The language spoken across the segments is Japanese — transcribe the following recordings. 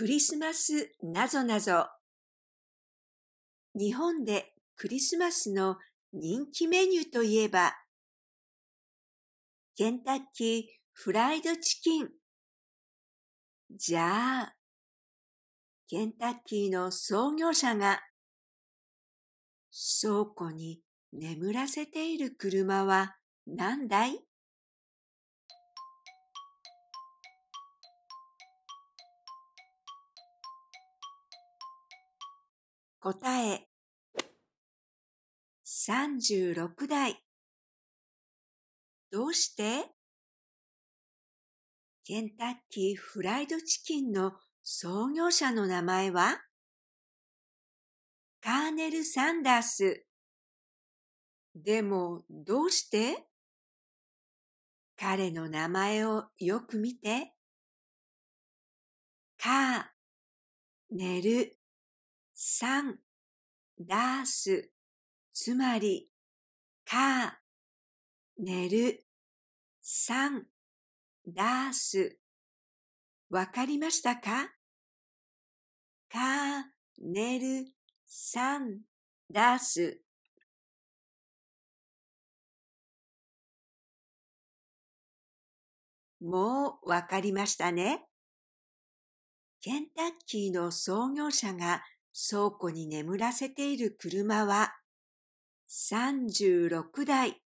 クリスマスなぞなぞ。日本でクリスマスの人気メニューといえば、ケンタッキーフライドチキン。じゃあ、ケンタッキーの創業者が、倉庫に眠らせている車は何台答え36代どうしてケンタッキーフライドチキンの創業者の名前はカーネル・サンダース。でも、どうして彼の名前をよく見て。カー、ネル、三、出すつまりか寝る三、出すわかりましたかか寝る三、出すもうわかりましたね。ケンタッキーの創業者が倉庫に眠らせている車は36台。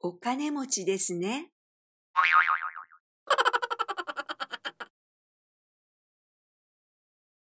お金持ちですね。